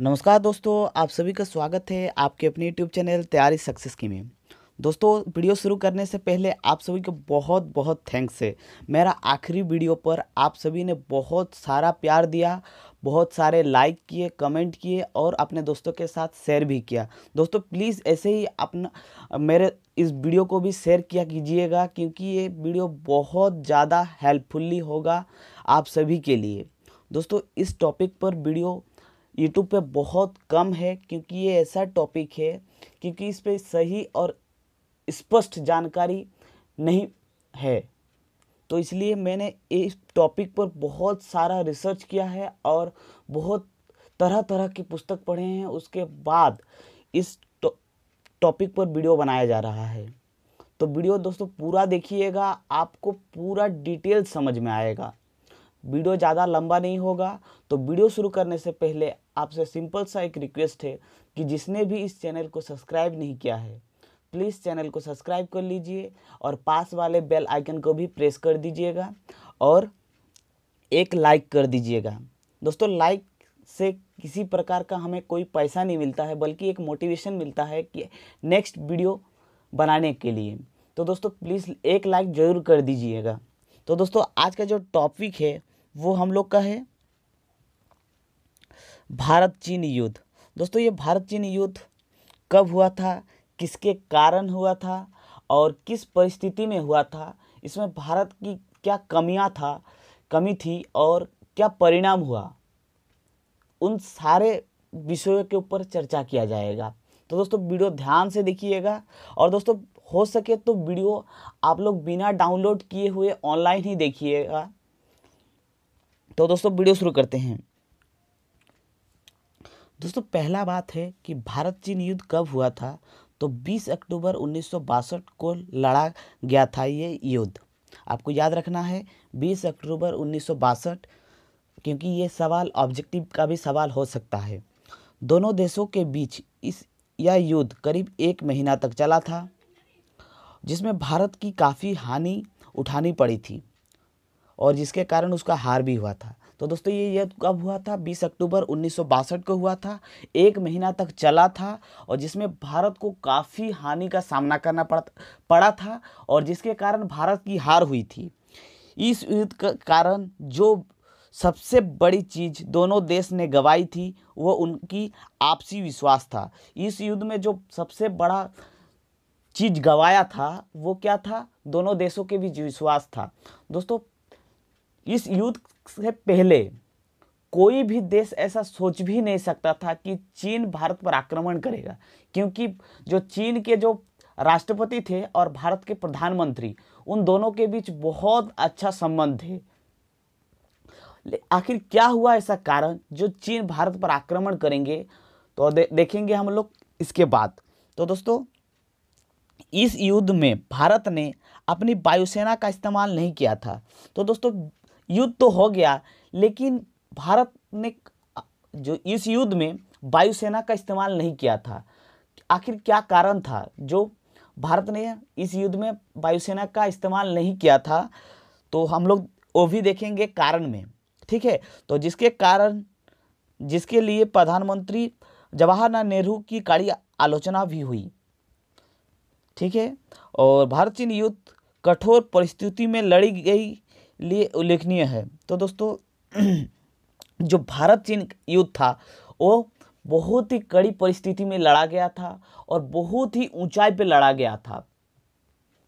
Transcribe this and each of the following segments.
नमस्कार दोस्तों आप सभी का स्वागत है आपके अपने यूट्यूब चैनल तैयारी सक्सेस की में दोस्तों वीडियो शुरू करने से पहले आप सभी को बहुत बहुत थैंक्स है मेरा आखिरी वीडियो पर आप सभी ने बहुत सारा प्यार दिया बहुत सारे लाइक किए कमेंट किए और अपने दोस्तों के साथ शेयर भी किया दोस्तों प्लीज़ ऐसे ही अपना मेरे इस वीडियो को भी शेयर किया कीजिएगा क्योंकि ये वीडियो बहुत ज़्यादा हेल्पफुल्ली होगा आप सभी के लिए दोस्तों इस टॉपिक पर वीडियो यूट्यूब पे बहुत कम है क्योंकि ये ऐसा टॉपिक है क्योंकि इस पर सही और स्पष्ट जानकारी नहीं है तो इसलिए मैंने इस टॉपिक पर बहुत सारा रिसर्च किया है और बहुत तरह तरह की पुस्तक पढ़े हैं उसके बाद इस टॉपिक पर वीडियो बनाया जा रहा है तो वीडियो दोस्तों पूरा देखिएगा आपको पूरा डिटेल समझ में आएगा वीडियो ज़्यादा लंबा नहीं होगा तो वीडियो शुरू करने से पहले आपसे सिंपल सा एक रिक्वेस्ट है कि जिसने भी इस चैनल को सब्सक्राइब नहीं किया है प्लीज़ चैनल को सब्सक्राइब कर लीजिए और पास वाले बेल आइकन को भी प्रेस कर दीजिएगा और एक लाइक कर दीजिएगा दोस्तों लाइक से किसी प्रकार का हमें कोई पैसा नहीं मिलता है बल्कि एक मोटिवेशन मिलता है कि नेक्स्ट वीडियो बनाने के लिए तो दोस्तों प्लीज़ एक लाइक ज़रूर कर दीजिएगा तो दोस्तों आज का जो टॉपिक है वो हम लोग का है भारत चीन युद्ध दोस्तों ये भारत चीन युद्ध कब हुआ था किसके कारण हुआ था और किस परिस्थिति में हुआ था इसमें भारत की क्या कमियां था कमी थी और क्या परिणाम हुआ उन सारे विषयों के ऊपर चर्चा किया जाएगा तो दोस्तों वीडियो ध्यान से देखिएगा और दोस्तों हो सके तो वीडियो आप लोग बिना डाउनलोड किए हुए ऑनलाइन ही देखिएगा तो दोस्तों वीडियो शुरू करते हैं दोस्तों पहला बात है कि भारत चीन युद्ध कब हुआ था तो 20 अक्टूबर उन्नीस को लड़ा गया था ये युद्ध आपको याद रखना है 20 अक्टूबर उन्नीस क्योंकि ये सवाल ऑब्जेक्टिव का भी सवाल हो सकता है दोनों देशों के बीच इस यह युद्ध करीब एक महीना तक चला था जिसमें भारत की काफ़ी हानि उठानी पड़ी थी और जिसके कारण उसका हार भी हुआ था तो दोस्तों ये युद्ध कब हुआ था बीस अक्टूबर उन्नीस को हुआ था एक महीना तक चला था और जिसमें भारत को काफ़ी हानि का सामना करना पड़ पड़ा था और जिसके कारण भारत की हार हुई थी इस युद्ध का कारण जो सबसे बड़ी चीज़ दोनों देश ने गवाई थी वो उनकी आपसी विश्वास था इस युद्ध में जो सबसे बड़ा चीज़ गवाया था वो क्या था दोनों देशों के बीच विश्वास था दोस्तों इस युद्ध से पहले कोई भी देश ऐसा सोच भी नहीं सकता था कि चीन भारत पर आक्रमण करेगा क्योंकि जो चीन के जो राष्ट्रपति थे और भारत के प्रधानमंत्री उन दोनों के बीच बहुत अच्छा संबंध थे आखिर क्या हुआ ऐसा कारण जो चीन भारत पर आक्रमण करेंगे तो दे, देखेंगे हम लोग इसके बाद तो दोस्तों इस युद्ध में भारत ने अपनी वायुसेना का इस्तेमाल नहीं किया था तो दोस्तों युद्ध तो हो गया लेकिन भारत ने जो इस युद्ध में वायुसेना का इस्तेमाल नहीं किया था आखिर क्या कारण था जो भारत ने इस युद्ध में वायुसेना का इस्तेमाल नहीं किया था तो हम लोग वो भी देखेंगे कारण में ठीक है तो जिसके कारण जिसके लिए प्रधानमंत्री जवाहरलाल नेहरू की कड़ी आलोचना भी हुई ठीक है और भारत चीन युद्ध कठोर परिस्थिति में लड़ी गई लिए उल्लेखनीय है तो दोस्तों जो भारत चीन युद्ध था वो बहुत ही कड़ी परिस्थिति में लड़ा गया था और बहुत ही ऊंचाई पे लड़ा गया था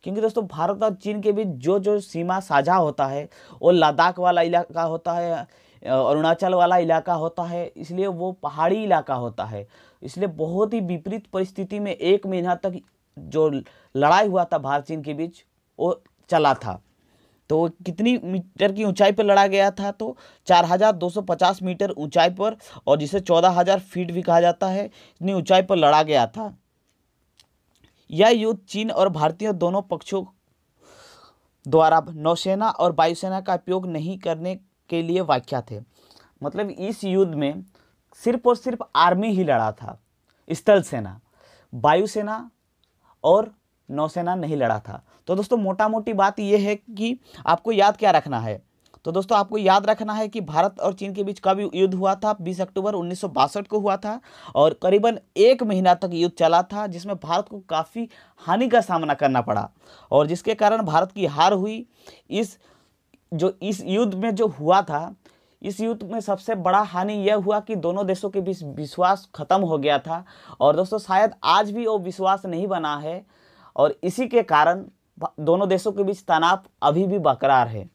क्योंकि दोस्तों भारत और चीन के बीच जो जो सीमा साझा होता है वो लद्दाख वाला इलाका होता है अरुणाचल वाला इलाका होता है इसलिए वो पहाड़ी इलाका होता है इसलिए बहुत ही विपरीत परिस्थिति में एक महीना तक जो लड़ाई हुआ था भारत चीन के बीच वो चला था तो कितनी मीटर की ऊंचाई पर लड़ा गया था तो 4,250 मीटर ऊंचाई पर और जिसे 14,000 फीट भी कहा जाता है इतनी ऊंचाई पर लड़ा गया था यह युद्ध चीन और भारतीय दोनों पक्षों द्वारा नौसेना और वायुसेना का उपयोग नहीं करने के लिए व्याख्या थे मतलब इस युद्ध में सिर्फ और सिर्फ आर्मी ही लड़ा था स्थल सेना वायुसेना और नौसेना नहीं लड़ा था तो दोस्तों मोटा मोटी बात यह है कि आपको याद क्या रखना है तो दोस्तों आपको याद रखना है कि भारत और चीन के बीच कब युद्ध हुआ था 20 अक्टूबर उन्नीस को हुआ था और करीबन एक महीना तक युद्ध चला था जिसमें भारत को काफ़ी हानि का सामना करना पड़ा और जिसके कारण भारत की हार हुई इस जो इस युद्ध में जो हुआ था इस युद्ध में सबसे बड़ा हानि यह हुआ कि दोनों देशों के बीच विश्वास खत्म हो गया था और दोस्तों शायद आज भी वो विश्वास नहीं बना है और इसी के कारण दोनों देशों के बीच तनाव अभी भी बरकरार है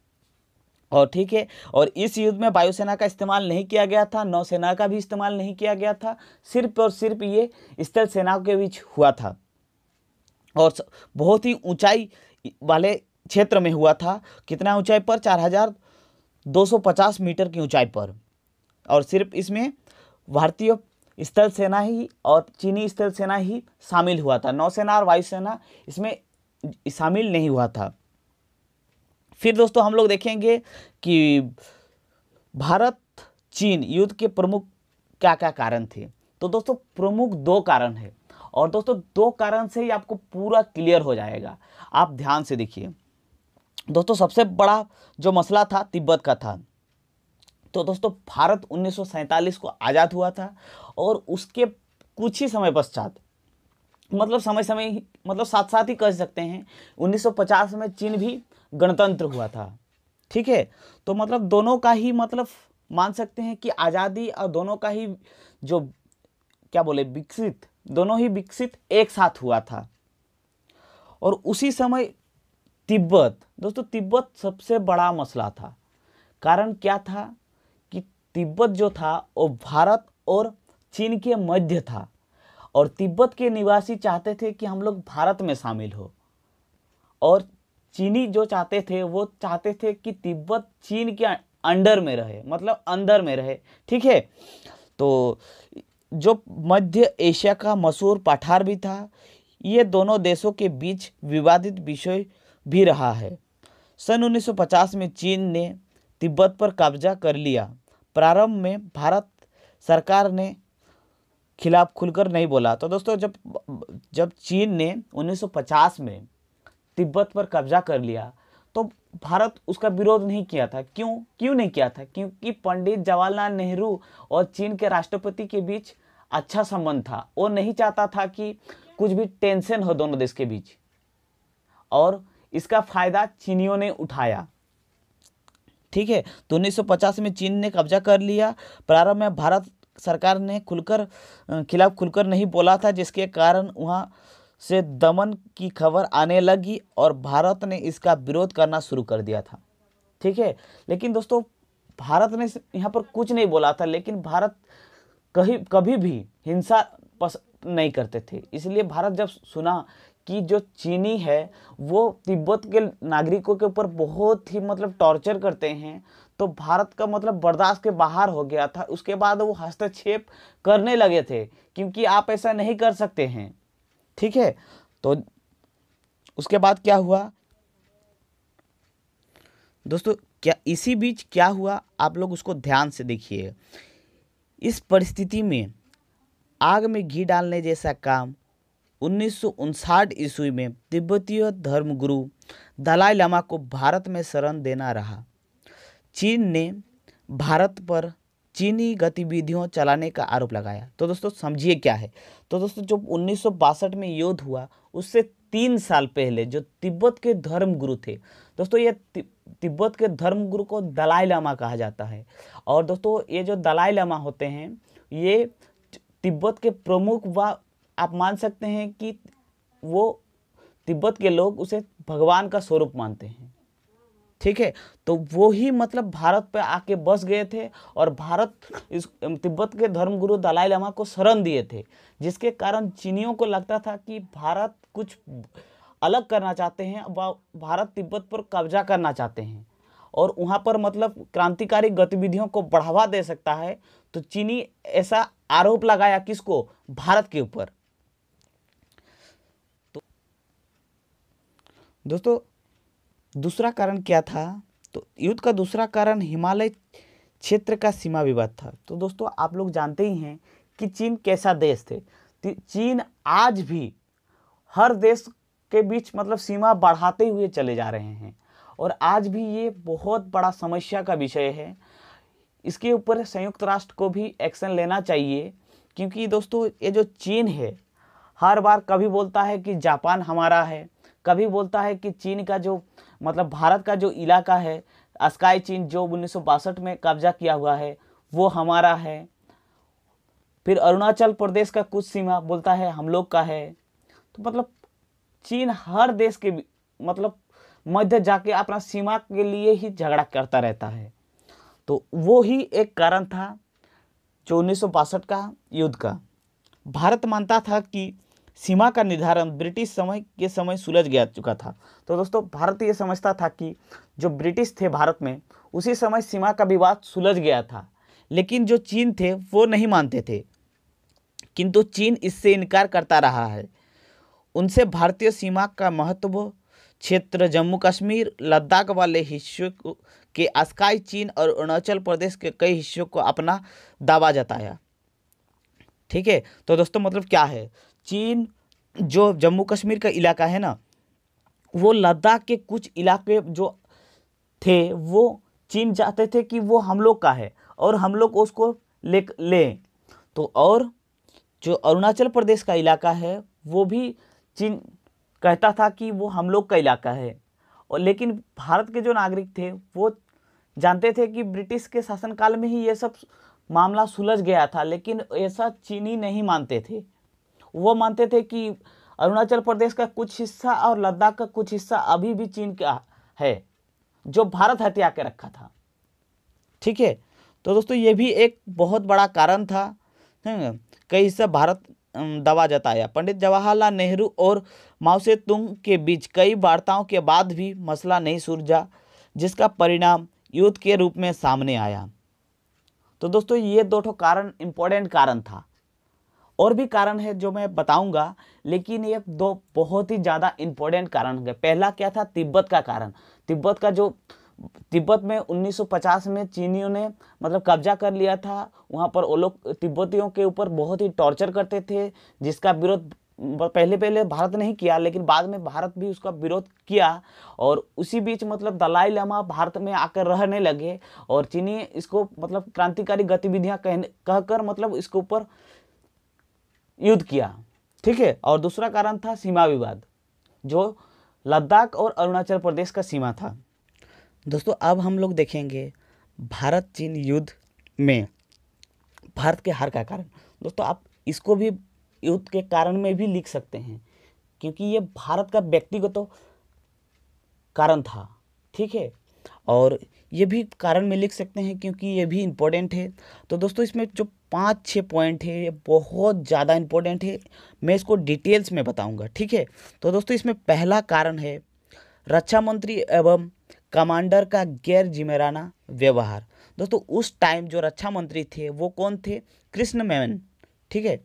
और ठीक है और इस युद्ध में वायुसेना का इस्तेमाल नहीं किया गया था नौसेना का भी इस्तेमाल नहीं किया गया था सिर्फ और सिर्फ ये स्थल सेना के बीच हुआ था और बहुत ही ऊंचाई वाले क्षेत्र में हुआ था कितना ऊंचाई पर चार हजार दो सौ पचास मीटर की ऊंचाई पर और सिर्फ इसमें भारतीय स्थल सेना ही और चीनी स्थल सेना ही शामिल हुआ था नौसेना और वायुसेना इसमें शामिल नहीं हुआ था फिर दोस्तों हम लोग देखेंगे कि भारत चीन युद्ध के प्रमुख क्या क्या कारण थे तो दोस्तों प्रमुख दो कारण है और दोस्तों दो कारण से ही आपको पूरा क्लियर हो जाएगा आप ध्यान से देखिए दोस्तों सबसे बड़ा जो मसला था तिब्बत का था तो दोस्तों भारत उन्नीस को आज़ाद हुआ था और उसके कुछ ही समय पश्चात मतलब समय समय ही मतलब साथ साथ ही कह सकते हैं 1950 में चीन भी गणतंत्र हुआ था ठीक है तो मतलब दोनों का ही मतलब मान सकते हैं कि आज़ादी और दोनों का ही जो क्या बोले विकसित दोनों ही विकसित एक साथ हुआ था और उसी समय तिब्बत दोस्तों तिब्बत सबसे बड़ा मसला था कारण क्या था कि तिब्बत जो था वो भारत और चीन के मध्य था और तिब्बत के निवासी चाहते थे कि हम लोग भारत में शामिल हो और चीनी जो चाहते थे वो चाहते थे कि तिब्बत चीन के अंडर में रहे मतलब अंदर में रहे ठीक है तो जो मध्य एशिया का मशहूर पठार भी था ये दोनों देशों के बीच विवादित विषय भी रहा है सन 1950 में चीन ने तिब्बत पर कब्जा कर लिया प्रारंभ में भारत सरकार ने खिलाफ खुलकर नहीं बोला तो दोस्तों जब जब चीन ने 1950 में तिब्बत पर कब्जा कर लिया तो भारत उसका विरोध नहीं किया था क्यों क्यों नहीं किया था क्योंकि पंडित जवाहरलाल नेहरू और चीन के राष्ट्रपति के बीच अच्छा संबंध था वो नहीं चाहता था कि कुछ भी टेंशन हो दोनों देश के बीच और इसका फायदा चीनियों ने उठाया ठीक है तो 1950 में चीन ने कब्जा कर लिया प्रारंभ में भारत सरकार ने खुलकर खिलाफ खुलकर नहीं बोला था जिसके कारण वहाँ से दमन की खबर आने लगी और भारत ने इसका विरोध करना शुरू कर दिया था ठीक है लेकिन दोस्तों भारत ने यहाँ पर कुछ नहीं बोला था लेकिन भारत कहीं कभी भी हिंसा पस नहीं करते थे इसलिए भारत जब सुना कि जो चीनी है वो तिब्बत के नागरिकों के ऊपर बहुत ही मतलब टॉर्चर करते हैं तो भारत का मतलब बर्दाश्त के बाहर हो गया था उसके बाद वो हस्तक्षेप करने लगे थे क्योंकि आप ऐसा नहीं कर सकते हैं ठीक है तो उसके बाद क्या हुआ दोस्तों क्या इसी बीच क्या हुआ आप लोग उसको ध्यान से देखिए इस परिस्थिति में आग में घी डालने जैसा काम उन्नीस ईस्वी में तिब्बतीय धर्मगुरु दलाई लामा को भारत में शरण देना रहा चीन ने भारत पर चीनी गतिविधियों चलाने का आरोप लगाया तो दोस्तों समझिए क्या है तो दोस्तों जो उन्नीस में युद्ध हुआ उससे तीन साल पहले जो तिब्बत के धर्मगुरु थे दोस्तों ये तिब्बत के धर्मगुरु को दलाई लामा कहा जाता है और दोस्तों ये जो दलाई लामा होते हैं ये तिब्बत के प्रमुख व आप मान सकते हैं कि वो तिब्बत के लोग उसे भगवान का स्वरूप मानते हैं ठीक है तो वो ही मतलब भारत पे आके बस गए थे और भारत इस तिब्बत के धर्मगुरु दलाई लामा को शरण दिए थे जिसके कारण चीनियों को लगता था कि भारत कुछ अलग करना चाहते हैं भारत तिब्बत पर कब्जा करना चाहते हैं और वहाँ पर मतलब क्रांतिकारी गतिविधियों को बढ़ावा दे सकता है तो चीनी ऐसा आरोप लगाया किसको भारत के ऊपर तो दोस्तों दूसरा कारण क्या था तो युद्ध का दूसरा कारण हिमालय क्षेत्र का सीमा विवाद था तो दोस्तों आप लोग जानते ही हैं कि चीन कैसा देश थे चीन आज भी हर देश के बीच मतलब सीमा बढ़ाते हुए चले जा रहे हैं और आज भी ये बहुत बड़ा समस्या का विषय है इसके ऊपर संयुक्त राष्ट्र को भी एक्शन लेना चाहिए क्योंकि दोस्तों ये जो चीन है हर बार कभी बोलता है कि जापान हमारा है कभी बोलता है कि चीन का जो मतलब भारत का जो इलाका है अस्काई चीन जो उन्नीस में कब्जा किया हुआ है वो हमारा है फिर अरुणाचल प्रदेश का कुछ सीमा बोलता है हम लोग का है तो मतलब चीन हर देश के मतलब मध्य जाके अपना सीमा के लिए ही झगड़ा करता रहता है तो वो ही एक कारण था जो उन्नीस का युद्ध का भारत मानता था कि सीमा का निर्धारण ब्रिटिश समय के समय सुलझ गया चुका था तो दोस्तों भारत ये समझता था कि जो ब्रिटिश थे भारत में उसी समय सीमा का विवाद सुलझ गया था लेकिन जो चीन थे वो नहीं मानते थे किंतु चीन इससे इनकार करता रहा है उनसे भारतीय सीमा का महत्व क्षेत्र जम्मू कश्मीर लद्दाख वाले हिस्सों के अस्काई चीन और अरुणाचल प्रदेश के कई हिस्सों को अपना दावा जताया ठीक है तो दोस्तों मतलब क्या है चीन जो जम्मू कश्मीर का इलाका है ना वो लद्दाख के कुछ इलाके जो थे वो चीन चाहते थे कि वो हम लोग का है और हम लोग उसको ले लें तो और जो अरुणाचल प्रदेश का इलाका है वो भी चीन कहता था कि वो हम लोग का इलाका है और लेकिन भारत के जो नागरिक थे वो जानते थे कि ब्रिटिश के शासनकाल में ही ये सब मामला सुलझ गया था लेकिन ऐसा चीनी नहीं मानते थे वो मानते थे कि अरुणाचल प्रदेश का कुछ हिस्सा और लद्दाख का कुछ हिस्सा अभी भी चीन का है जो भारत हत्या के रखा था ठीक है तो दोस्तों ये भी एक बहुत बड़ा कारण था कई हिस्सा भारत दबा जताया पंडित जवाहरलाल नेहरू और माओसे तुंग के बीच कई वार्ताओं के बाद भी मसला नहीं सुलझा जिसका परिणाम युद्ध के रूप में सामने आया तो दोस्तों ये दो ठो कारण इम्पोर्टेंट कारण था और भी कारण है जो मैं बताऊंगा लेकिन ये दो बहुत ही ज़्यादा इम्पोर्टेंट कारण होंगे पहला क्या था तिब्बत का कारण तिब्बत का जो तिब्बत में 1950 में चीनियों ने मतलब कब्जा कर लिया था वहाँ पर वो लोग तिब्बतियों के ऊपर बहुत ही टॉर्चर करते थे जिसका विरोध पहले पहले भारत नहीं किया लेकिन बाद में भारत भी उसका विरोध किया और उसी बीच मतलब दलाई लामा भारत में आकर रहने लगे और चीनी इसको मतलब क्रांतिकारी गतिविधियां कह कहकर मतलब इसके ऊपर युद्ध किया ठीक है और दूसरा कारण था सीमा विवाद जो लद्दाख और अरुणाचल प्रदेश का सीमा था दोस्तों अब हम लोग देखेंगे भारत चीन युद्ध में भारत के हार का कारण दोस्तों आप इसको भी युद्ध के कारण में भी लिख सकते हैं क्योंकि ये भारत का व्यक्तिगत तो कारण था ठीक है और ये भी कारण में लिख सकते हैं क्योंकि ये भी इम्पोर्टेंट है तो दोस्तों इसमें जो पाँच छः पॉइंट है ये बहुत ज़्यादा इम्पोर्टेंट है मैं इसको डिटेल्स में बताऊंगा ठीक है तो दोस्तों इसमें पहला कारण है रक्षा मंत्री एवं कमांडर का गैर जिम्मेराना व्यवहार दोस्तों उस टाइम जो रक्षा मंत्री थे वो कौन थे कृष्ण मेमन ठीक है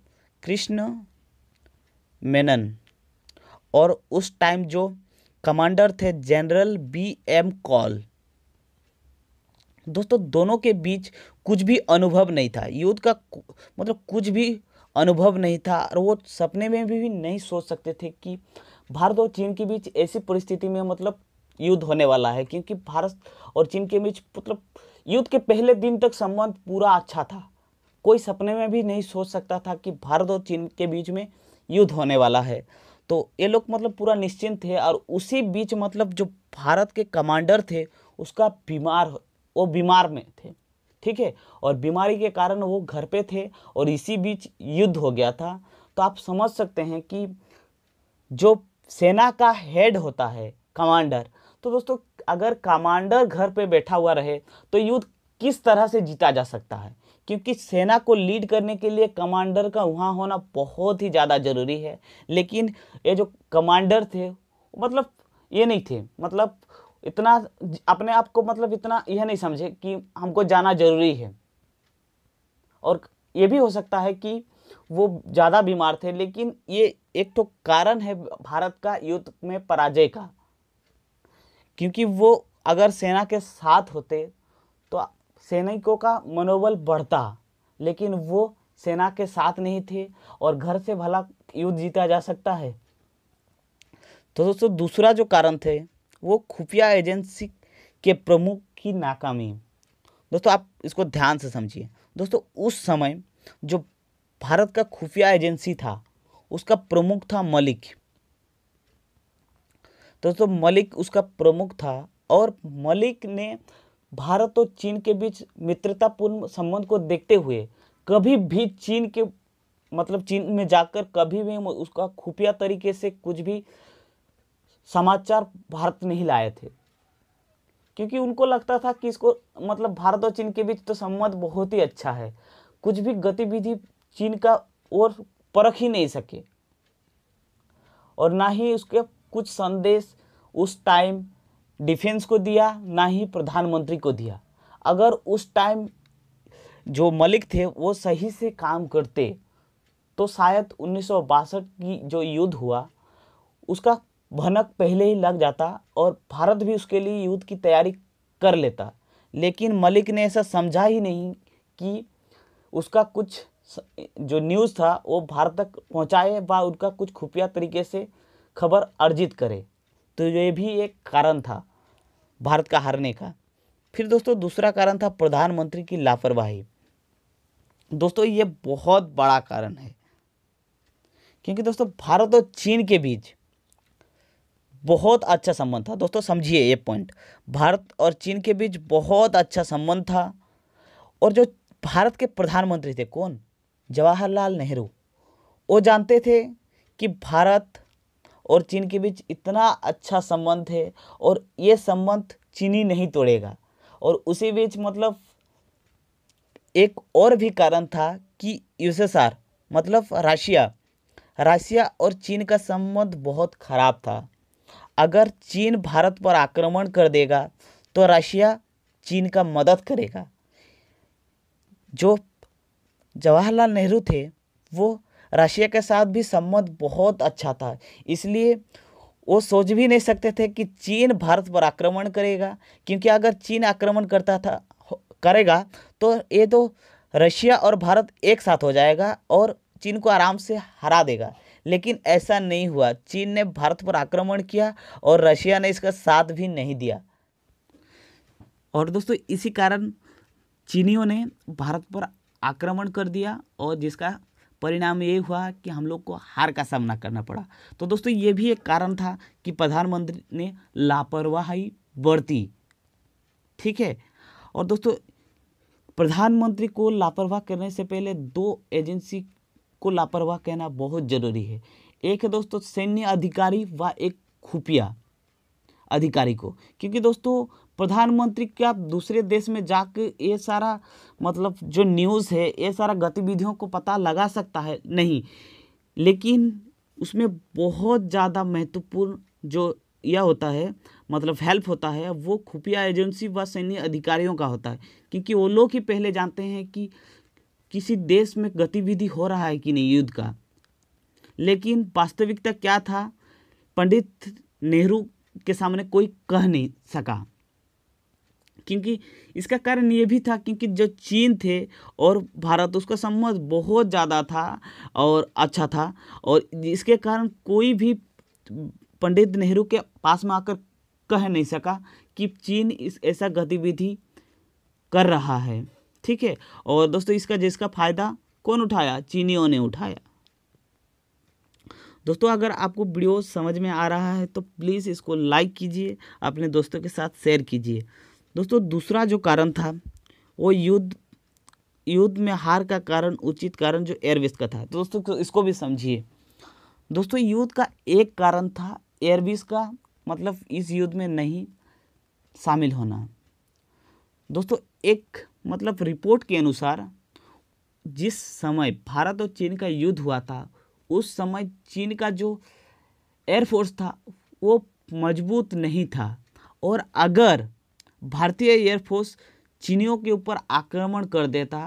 कृष्ण मेनन और उस टाइम जो कमांडर थे जनरल बी एम कॉल दोस्तों दोनों के बीच कुछ भी अनुभव नहीं था युद्ध का मतलब कुछ भी अनुभव नहीं था और वो सपने में भी, भी नहीं सोच सकते थे कि भारत और चीन के बीच ऐसी परिस्थिति में मतलब युद्ध होने वाला है क्योंकि भारत और चीन के बीच मतलब युद्ध के पहले दिन तक संबंध पूरा अच्छा था कोई सपने में भी नहीं सोच सकता था कि भारत और चीन के बीच में युद्ध होने वाला है तो ये लोग मतलब पूरा निश्चिंत थे और उसी बीच मतलब जो भारत के कमांडर थे उसका बीमार वो बीमार में थे ठीक है और बीमारी के कारण वो घर पे थे और इसी बीच युद्ध हो गया था तो आप समझ सकते हैं कि जो सेना का हेड होता है कमांडर तो दोस्तों अगर कमांडर घर पे बैठा हुआ रहे तो युद्ध किस तरह से जीता जा सकता है क्योंकि सेना को लीड करने के लिए कमांडर का वहाँ होना बहुत ही ज़्यादा ज़रूरी है लेकिन ये जो कमांडर थे मतलब ये नहीं थे मतलब इतना अपने आप को मतलब इतना यह नहीं समझे कि हमको जाना ज़रूरी है और ये भी हो सकता है कि वो ज़्यादा बीमार थे लेकिन ये एक तो कारण है भारत का युद्ध में पराजय का क्योंकि वो अगर सेना के साथ होते तो सैनिकों का मनोबल बढ़ता लेकिन वो सेना के साथ नहीं थे और घर से भला युद्ध जीता जा सकता है तो दोस्तों दूसरा जो कारण थे वो खुफिया एजेंसी के प्रमुख की नाकामी दोस्तों आप इसको ध्यान से समझिए दोस्तों उस समय जो भारत का खुफिया एजेंसी था उसका प्रमुख था मलिक दोस्तों मलिक उसका प्रमुख था और मलिक ने भारत और चीन के बीच मित्रतापूर्ण संबंध को देखते हुए कभी भी चीन के मतलब चीन में जाकर कभी भी उसका खुफिया तरीके से कुछ भी समाचार भारत नहीं लाए थे क्योंकि उनको लगता था कि इसको मतलब भारत और चीन के बीच तो संबंध बहुत ही अच्छा है कुछ भी गतिविधि चीन का और परख ही नहीं सके और ना ही उसके कुछ संदेश उस टाइम डिफेंस को दिया ना ही प्रधानमंत्री को दिया अगर उस टाइम जो मलिक थे वो सही से काम करते तो शायद उन्नीस की जो युद्ध हुआ उसका भनक पहले ही लग जाता और भारत भी उसके लिए युद्ध की तैयारी कर लेता लेकिन मलिक ने ऐसा समझा ही नहीं कि उसका कुछ जो न्यूज़ था वो भारत तक पहुँचाए व उनका कुछ खुफिया तरीके से खबर अर्जित करे तो ये भी एक कारण था भारत का हारने का फिर दोस्तों दूसरा कारण था प्रधानमंत्री की लापरवाही दोस्तों ये बहुत बड़ा कारण है क्योंकि दोस्तों भारत और चीन के बीच बहुत अच्छा संबंध था दोस्तों समझिए ये पॉइंट भारत और चीन के बीच बहुत अच्छा संबंध था और जो भारत के प्रधानमंत्री थे कौन जवाहरलाल नेहरू वो जानते थे कि भारत और चीन के बीच इतना अच्छा संबंध है और ये संबंध चीनी नहीं तोड़ेगा और उसी बीच मतलब एक और भी कारण था कि यूसएसआर मतलब रशिया रशिया और चीन का संबंध बहुत खराब था अगर चीन भारत पर आक्रमण कर देगा तो रशिया चीन का मदद करेगा जो जवाहरलाल नेहरू थे वो रशिया के साथ भी संबंध बहुत अच्छा था इसलिए वो सोच भी नहीं सकते थे कि चीन भारत पर आक्रमण करेगा क्योंकि अगर चीन आक्रमण करता था करेगा तो ये तो रशिया और भारत एक साथ हो जाएगा और चीन को आराम से हरा देगा लेकिन ऐसा नहीं हुआ चीन ने भारत पर आक्रमण किया और रशिया ने इसका साथ भी नहीं दिया और दोस्तों इसी कारण चीनियों ने भारत पर आक्रमण कर दिया और जिसका परिणाम ये हुआ कि हम लोग को हार का सामना करना पड़ा तो दोस्तों ये भी एक कारण था कि प्रधानमंत्री ने लापरवाही बरती ठीक है और दोस्तों प्रधानमंत्री को लापरवाह करने से पहले दो एजेंसी को लापरवाह कहना बहुत ज़रूरी है एक है दोस्तों सैन्य अधिकारी व एक खुफिया अधिकारी को क्योंकि दोस्तों प्रधानमंत्री क्या दूसरे देश में जाके ये सारा मतलब जो न्यूज़ है ये सारा गतिविधियों को पता लगा सकता है नहीं लेकिन उसमें बहुत ज़्यादा महत्वपूर्ण जो यह होता है मतलब हेल्प होता है वो खुफिया एजेंसी व सैन्य अधिकारियों का होता है क्योंकि वो लोग ही पहले जानते हैं कि किसी देश में गतिविधि हो रहा है कि नहीं युद्ध का लेकिन वास्तविकता क्या था पंडित नेहरू के सामने कोई कह नहीं सका क्योंकि इसका कारण ये भी था क्योंकि जो चीन थे और भारत उसका संबंध बहुत ज़्यादा था और अच्छा था और इसके कारण कोई भी पंडित नेहरू के पास में आकर कह नहीं सका कि चीन इस ऐसा गतिविधि कर रहा है ठीक है और दोस्तों इसका जिसका फ़ायदा कौन उठाया चीनियों ने उठाया दोस्तों अगर आपको वीडियो समझ में आ रहा है तो प्लीज़ इसको लाइक कीजिए अपने दोस्तों के साथ शेयर कीजिए दोस्तों दूसरा जो कारण था वो युद्ध युद्ध में हार का कारण उचित कारण जो एयरविस का था तो दोस्तों इसको भी समझिए दोस्तों युद्ध का एक कारण था एयरविस का मतलब इस युद्ध में नहीं शामिल होना दोस्तों एक मतलब रिपोर्ट के अनुसार जिस समय भारत और चीन का युद्ध हुआ था उस समय चीन का जो एयरफोर्स था वो मजबूत नहीं था और अगर भारतीय एयरफोर्स चीनियों के ऊपर आक्रमण कर देता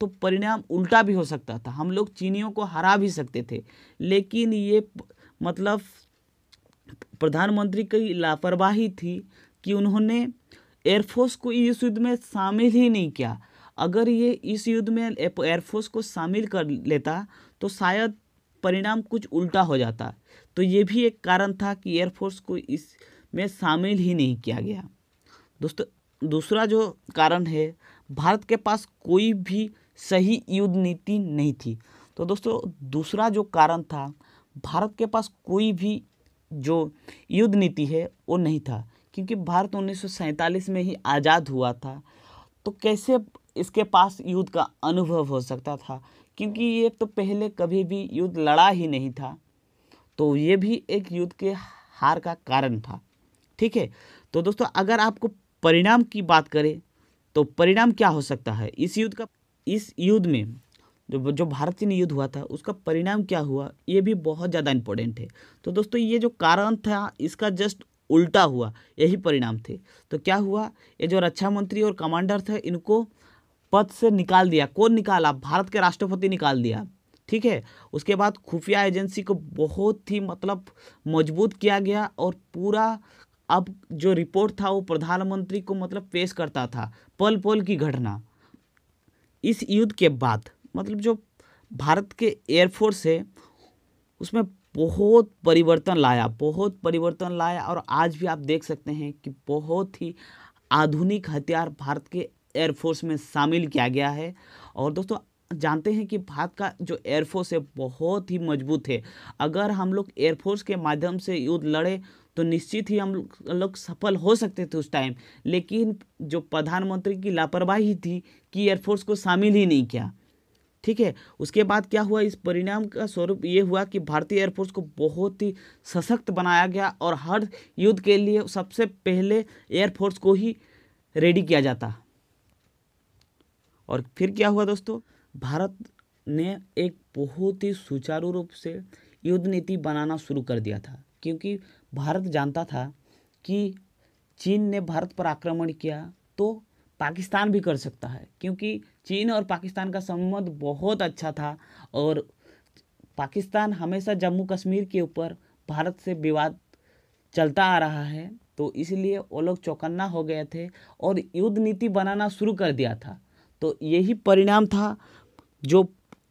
तो परिणाम उल्टा भी हो सकता था हम लोग चीनियों को हरा भी सकते थे लेकिन ये मतलब प्रधानमंत्री की लापरवाही थी कि उन्होंने एयरफोर्स को इस युद्ध में शामिल ही नहीं किया अगर ये इस युद्ध में एयरफोर्स को शामिल कर लेता तो शायद परिणाम कुछ उल्टा हो जाता तो ये भी एक कारण था कि एयरफोर्स को इस में शामिल ही नहीं किया गया दोस्तों दूसरा जो कारण है भारत के पास कोई भी सही युद्ध नीति नहीं थी तो दोस्तों दूसरा जो कारण था भारत के पास कोई भी जो युद्ध नीति है वो नहीं था क्योंकि भारत उन्नीस में ही आज़ाद हुआ था तो कैसे इसके पास युद्ध का अनुभव हो सकता था क्योंकि ये तो पहले कभी भी युद्ध लड़ा ही नहीं था तो ये भी एक युद्ध के हार का कारण था ठीक है तो दोस्तों अगर आपको परिणाम की बात करें तो परिणाम क्या हो सकता है इस युद्ध का इस युद्ध में जो जो भारत चीन युद्ध हुआ था उसका परिणाम क्या हुआ ये भी बहुत ज़्यादा इम्पोर्टेंट है तो दोस्तों ये जो कारण था इसका जस्ट उल्टा हुआ यही परिणाम थे तो क्या हुआ ये जो रक्षा मंत्री और कमांडर थे इनको पद से निकाल दिया कौन निकाला भारत के राष्ट्रपति निकाल दिया ठीक है उसके बाद खुफिया एजेंसी को बहुत ही मतलब मजबूत किया गया और पूरा अब जो रिपोर्ट था वो प्रधानमंत्री को मतलब पेश करता था पल पल की घटना इस युद्ध के बाद मतलब जो भारत के एयरफोर्स है उसमें बहुत परिवर्तन लाया बहुत परिवर्तन लाया और आज भी आप देख सकते हैं कि बहुत ही आधुनिक हथियार भारत के एयरफोर्स में शामिल किया गया है और दोस्तों जानते हैं कि भारत का जो एयरफोर्स है बहुत ही मजबूत है अगर हम लोग एयरफोर्स के माध्यम से युद्ध लड़े तो निश्चित ही हम लोग सफल हो सकते थे उस टाइम लेकिन जो प्रधानमंत्री की लापरवाही थी कि एयरफोर्स को शामिल ही नहीं किया ठीक है उसके बाद क्या हुआ इस परिणाम का स्वरूप ये हुआ कि भारतीय एयरफोर्स को बहुत ही सशक्त बनाया गया और हर युद्ध के लिए सबसे पहले एयरफोर्स को ही रेडी किया जाता और फिर क्या हुआ दोस्तों भारत ने एक बहुत ही सुचारू रूप से युद्ध नीति बनाना शुरू कर दिया था क्योंकि भारत जानता था कि चीन ने भारत पर आक्रमण किया तो पाकिस्तान भी कर सकता है क्योंकि चीन और पाकिस्तान का संबंध बहुत अच्छा था और पाकिस्तान हमेशा जम्मू कश्मीर के ऊपर भारत से विवाद चलता आ रहा है तो इसलिए वो लोग चौकन्ना हो गए थे और युद्ध नीति बनाना शुरू कर दिया था तो यही परिणाम था जो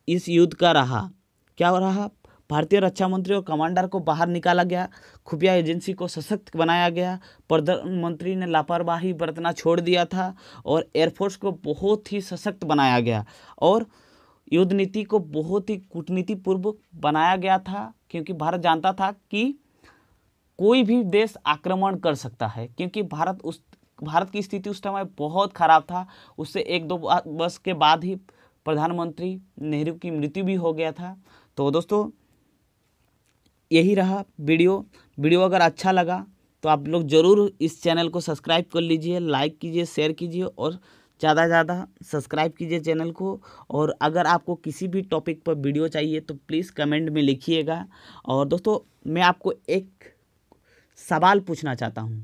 इस युद्ध का रहा क्या हो रहा भारतीय रक्षा मंत्री और कमांडर को बाहर निकाला गया खुफिया एजेंसी को सशक्त बनाया गया प्रधानमंत्री ने लापरवाही बरतना छोड़ दिया था और एयरफोर्स को बहुत ही सशक्त बनाया गया और युद्ध नीति को बहुत ही कूटनीति बनाया गया था क्योंकि भारत जानता था कि कोई भी देश आक्रमण कर सकता है क्योंकि भारत उस भारत की स्थिति उस समय बहुत ख़राब था उससे एक दो बस के बाद ही प्रधानमंत्री नेहरू की मृत्यु भी हो गया था तो दोस्तों यही रहा वीडियो वीडियो अगर अच्छा लगा तो आप लोग ज़रूर इस चैनल को सब्सक्राइब कर लीजिए लाइक कीजिए शेयर कीजिए और ज़्यादा से ज़्यादा सब्सक्राइब कीजिए चैनल को और अगर आपको किसी भी टॉपिक पर वीडियो चाहिए तो प्लीज़ कमेंट में लिखिएगा और दोस्तों मैं आपको एक सवाल पूछना चाहता हूँ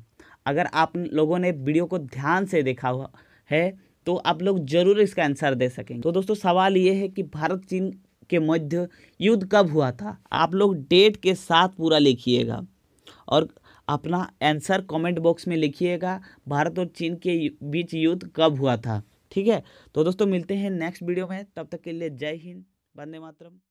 अगर आप लोगों ने वीडियो को ध्यान से देखा हुआ है तो आप लोग जरूर इसका आंसर दे सकेंगे तो दोस्तों सवाल ये है कि भारत चीन के मध्य युद्ध कब हुआ था आप लोग डेट के साथ पूरा लिखिएगा और अपना आंसर कमेंट बॉक्स में लिखिएगा भारत और चीन के बीच युद्ध कब हुआ था ठीक है तो दोस्तों मिलते हैं नेक्स्ट वीडियो में तब तक के लिए जय हिंद वंदे मातरम